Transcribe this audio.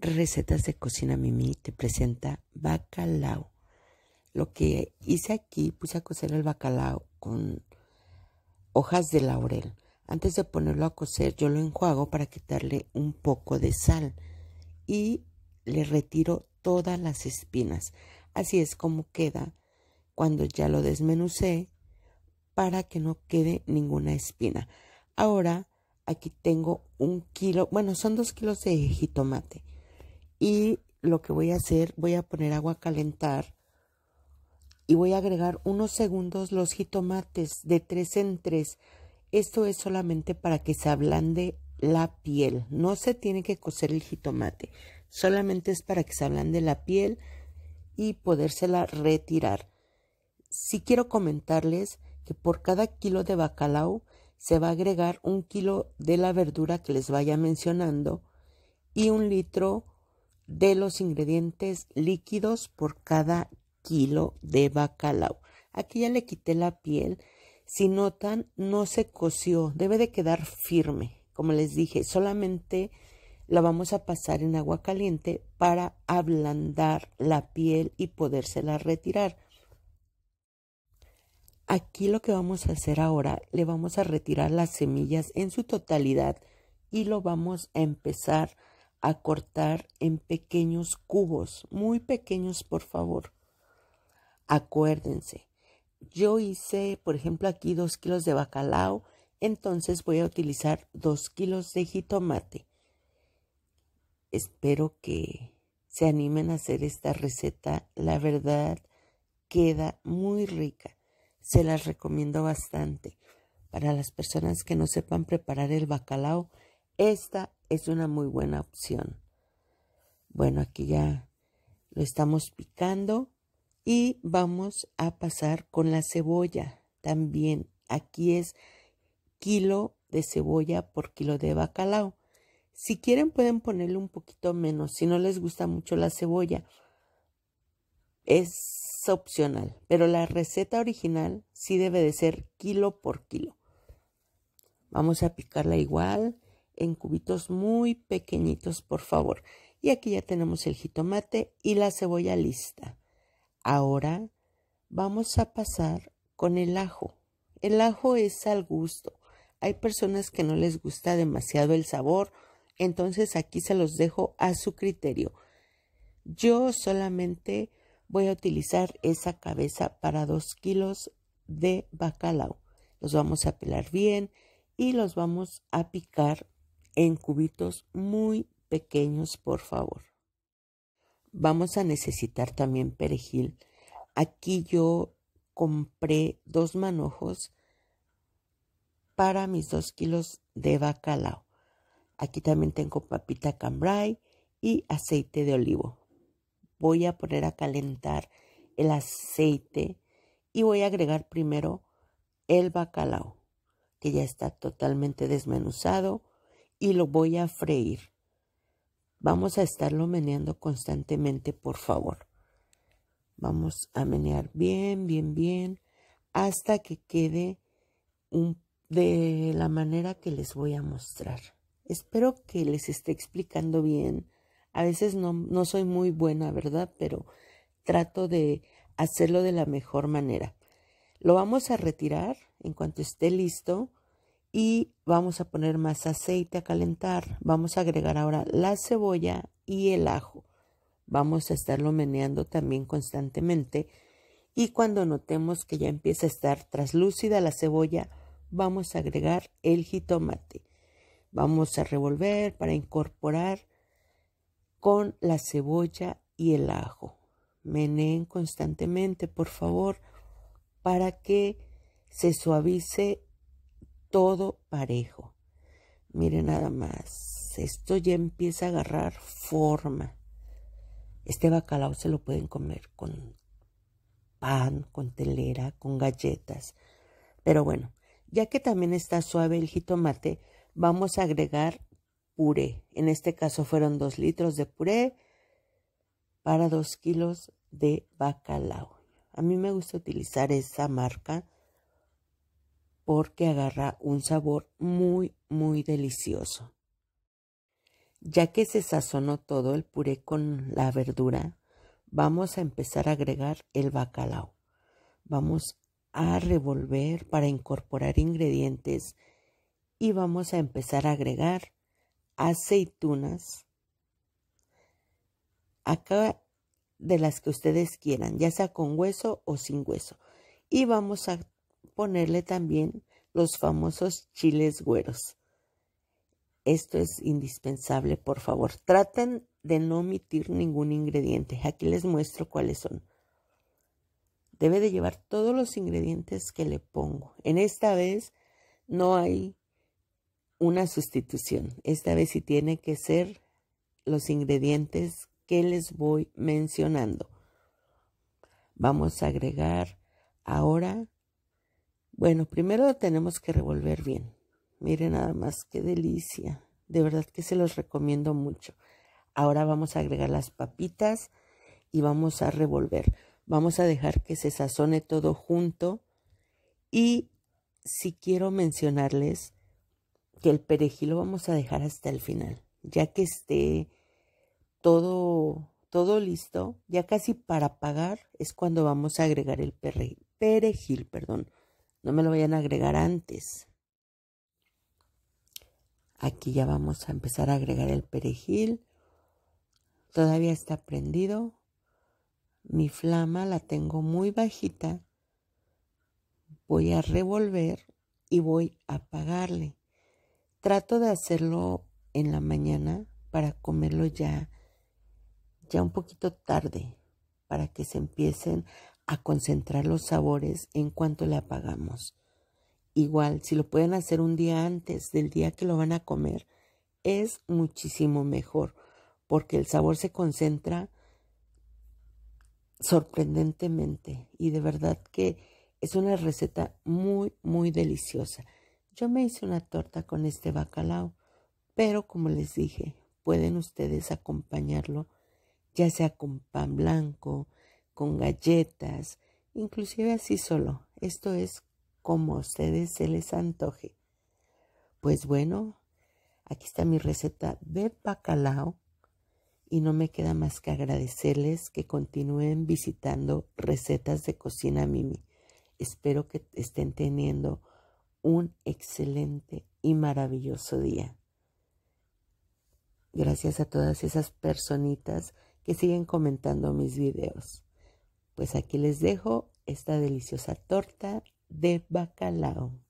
Recetas de cocina Mimi te presenta bacalao. Lo que hice aquí, puse a cocer el bacalao con hojas de laurel. Antes de ponerlo a cocer, yo lo enjuago para quitarle un poco de sal y le retiro todas las espinas. Así es como queda cuando ya lo desmenucé para que no quede ninguna espina. Ahora aquí tengo un kilo, bueno, son dos kilos de jitomate. Y lo que voy a hacer, voy a poner agua a calentar y voy a agregar unos segundos los jitomates de tres en tres. Esto es solamente para que se ablande la piel. No se tiene que cocer el jitomate. Solamente es para que se hablan de la piel y podérsela retirar. Si quiero comentarles que por cada kilo de bacalao se va a agregar un kilo de la verdura que les vaya mencionando y un litro de los ingredientes líquidos por cada kilo de bacalao. Aquí ya le quité la piel. Si notan, no se coció, debe de quedar firme. Como les dije, solamente la vamos a pasar en agua caliente para ablandar la piel y podérsela retirar. Aquí lo que vamos a hacer ahora, le vamos a retirar las semillas en su totalidad y lo vamos a empezar a cortar en pequeños cubos, muy pequeños por favor. Acuérdense, yo hice, por ejemplo, aquí dos kilos de bacalao, entonces voy a utilizar dos kilos de jitomate. Espero que se animen a hacer esta receta. La verdad queda muy rica. Se las recomiendo bastante. Para las personas que no sepan preparar el bacalao, esta es una muy buena opción. Bueno, aquí ya lo estamos picando y vamos a pasar con la cebolla también. Aquí es kilo de cebolla por kilo de bacalao. Si quieren pueden ponerle un poquito menos, si no les gusta mucho la cebolla. Es opcional, pero la receta original sí debe de ser kilo por kilo. Vamos a picarla igual en cubitos muy pequeñitos, por favor. Y aquí ya tenemos el jitomate y la cebolla lista. Ahora vamos a pasar con el ajo. El ajo es al gusto. Hay personas que no les gusta demasiado el sabor entonces aquí se los dejo a su criterio. Yo solamente voy a utilizar esa cabeza para 2 kilos de bacalao. Los vamos a pelar bien y los vamos a picar en cubitos muy pequeños, por favor. Vamos a necesitar también perejil. Aquí yo compré dos manojos para mis dos kilos de bacalao. Aquí también tengo papita cambrai y aceite de olivo. Voy a poner a calentar el aceite y voy a agregar primero el bacalao, que ya está totalmente desmenuzado, y lo voy a freír. Vamos a estarlo meneando constantemente, por favor. Vamos a menear bien, bien, bien, hasta que quede de la manera que les voy a mostrar. Espero que les esté explicando bien. A veces no, soy muy buena, ¿verdad? Pero trato de hacerlo de la mejor manera. Lo vamos a retirar en cuanto esté listo y vamos a poner más aceite a calentar. Vamos a agregar ahora la cebolla y el ajo. Vamos a estarlo meneando también constantemente y cuando notemos que ya empieza a estar traslúcida la cebolla, vamos a agregar el jitomate. Vamos a revolver para incorporar con la cebolla y el ajo. Meneen constantemente, por favor, para que se suavice todo parejo. Mire nada más, esto ya empieza a agarrar forma. Este bacalao se lo pueden comer con pan, con telera, con galletas. Pero bueno, ya que también está suave el jitomate, vamos a agregar puré. En este caso fueron 2 litros de puré para 2 kilos de bacalao. A mí me gusta utilizar esa marca porque agarra un sabor muy, muy delicioso. Ya que se sazonó todo el puré con la verdura, vamos a empezar a agregar el bacalao. Vamos a revolver para incorporar ingredientes y vamos a empezar a agregar aceitunas. Acá de las que ustedes quieran, ya sea con hueso o sin hueso. Y vamos a ponerle también los famosos chiles güeros. Esto es indispensable, por favor. Traten de no omitir ningún ingrediente. Aquí les muestro cuáles son. Debe de llevar todos los ingredientes que le pongo. En esta vez no hay una sustitución. Esta vez sí tiene que ser los ingredientes que les voy mencionando. Vamos a agregar ahora, bueno, primero tenemos que revolver bien. Miren nada más, qué delicia. De verdad que se los recomiendo mucho. Ahora vamos a agregar las papitas y vamos a revolver. Vamos a dejar que se sazone todo junto. Y si quiero mencionarles que el perejil lo vamos a dejar hasta el final, ya que esté todo, todo listo, ya casi para apagar es cuando vamos a agregar el perejil, perdón, no me lo vayan a agregar antes. Aquí ya vamos a empezar a agregar el perejil. Todavía está prendido. Mi flama la tengo muy bajita. Voy a revolver y voy a apagarle. Trato de hacerlo en la mañana para comerlo ya, ya un poquito tarde, para que se empiecen a concentrar los sabores en cuanto le apagamos. Igual, si lo pueden hacer un día antes del día que lo van a comer, es muchísimo mejor, porque el sabor se concentra sorprendentemente y de verdad que es una receta muy, muy deliciosa. Yo me hice una torta con este bacalao, pero como les dije, pueden ustedes acompañarlo ya sea con pan blanco, con galletas, inclusive así solo. Esto es como a ustedes se les antoje. Pues bueno, aquí está mi receta de bacalao y no me queda más que agradecerles que continúen visitando recetas de cocina Mimi. Espero que estén teniendo un excelente y maravilloso día. Gracias a todas esas personitas que siguen comentando mis videos. Pues aquí les dejo esta deliciosa torta de bacalao.